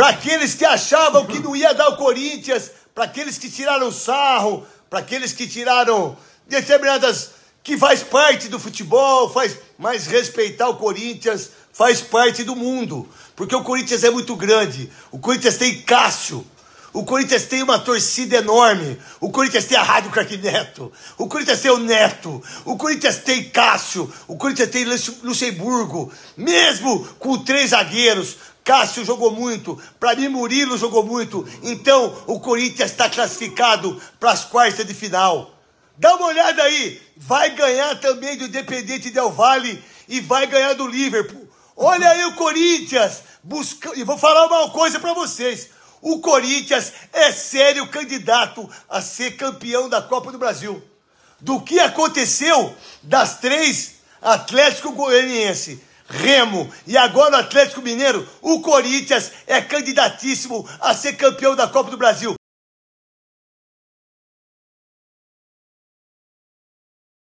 para aqueles que achavam que não ia dar o Corinthians, para aqueles que tiraram sarro, para aqueles que tiraram determinadas que faz parte do futebol, faz mais respeitar o Corinthians, faz parte do mundo, porque o Corinthians é muito grande. O Corinthians tem Cássio, o Corinthians tem uma torcida enorme. O Corinthians tem a Rádio Craque Neto. O Corinthians tem o Neto. O Corinthians tem Cássio. O Corinthians tem Luxemburgo. Mesmo com três zagueiros, Cássio jogou muito, para mim Murilo jogou muito. Então o Corinthians está classificado para as quartas de final. Dá uma olhada aí, vai ganhar também do Independente Del Valle e vai ganhar do Liverpool. Olha aí o Corinthians buscando. E vou falar uma coisa para vocês. O Corinthians é sério candidato a ser campeão da Copa do Brasil. Do que aconteceu das três Atlético Goianiense, Remo e agora o Atlético Mineiro, o Corinthians é candidatíssimo a ser campeão da Copa do Brasil.